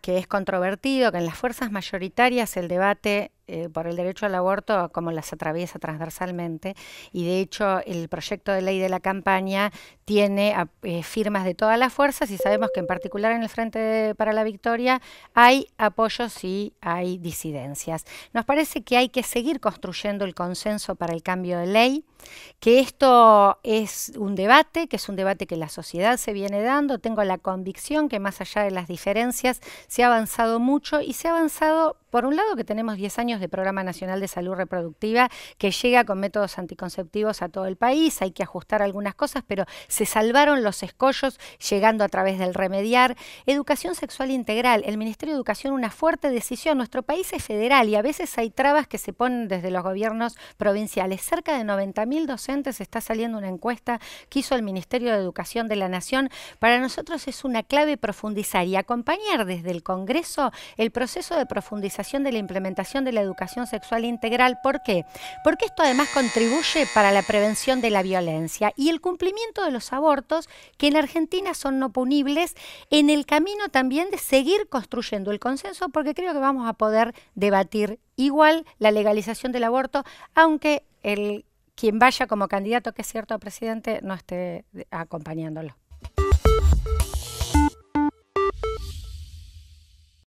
que es controvertido, que en las fuerzas mayoritarias el debate eh, por el derecho al aborto como las atraviesa transversalmente y de hecho el proyecto de ley de la campaña tiene eh, firmas de todas las fuerzas y sabemos que en particular en el Frente para la Victoria hay apoyos y hay disidencias. Nos parece que hay que seguir construyendo el consenso para el cambio de ley, que esto es un debate, que es un debate que la sociedad se viene dando. Tengo la convicción que más allá de las diferencias se ha avanzado mucho y se ha avanzado por un lado que tenemos 10 años de Programa Nacional de Salud Reproductiva que llega con métodos anticonceptivos a todo el país, hay que ajustar algunas cosas, pero se salvaron los escollos llegando a través del remediar. Educación sexual integral, el Ministerio de Educación una fuerte decisión, nuestro país es federal y a veces hay trabas que se ponen desde los gobiernos provinciales. Cerca de 90.000 docentes está saliendo una encuesta que hizo el Ministerio de Educación de la Nación. Para nosotros es una clave profundizar y acompañar desde el Congreso el proceso de profundización de la implementación de la educación sexual integral. ¿Por qué? Porque esto además contribuye para la prevención de la violencia y el cumplimiento de los abortos que en Argentina son no punibles en el camino también de seguir construyendo el consenso porque creo que vamos a poder debatir igual la legalización del aborto, aunque el quien vaya como candidato, que es cierto, a presidente, no esté acompañándolo.